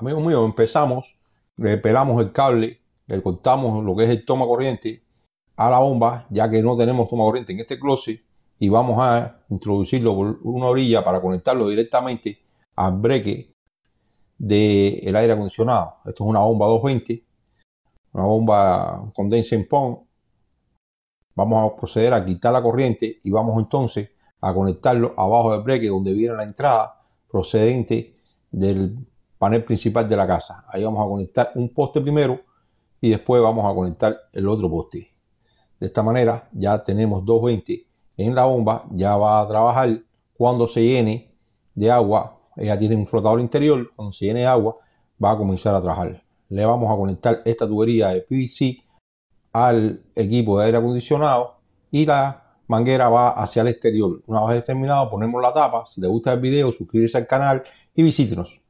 Amigos míos, empezamos, le pelamos el cable, le cortamos lo que es el toma corriente a la bomba, ya que no tenemos toma corriente en este closet, y vamos a introducirlo por una orilla para conectarlo directamente al breque del de aire acondicionado. Esto es una bomba 220, una bomba en pong. Vamos a proceder a quitar la corriente y vamos entonces a conectarlo abajo del breque donde viene la entrada procedente del panel principal de la casa. Ahí vamos a conectar un poste primero y después vamos a conectar el otro poste. De esta manera ya tenemos 220 en la bomba, ya va a trabajar cuando se llene de agua, ella tiene un flotador interior, cuando se llene de agua va a comenzar a trabajar. Le vamos a conectar esta tubería de PVC al equipo de aire acondicionado y la manguera va hacia el exterior. Una vez terminado ponemos la tapa, si le gusta el video suscribirse al canal y visítenos.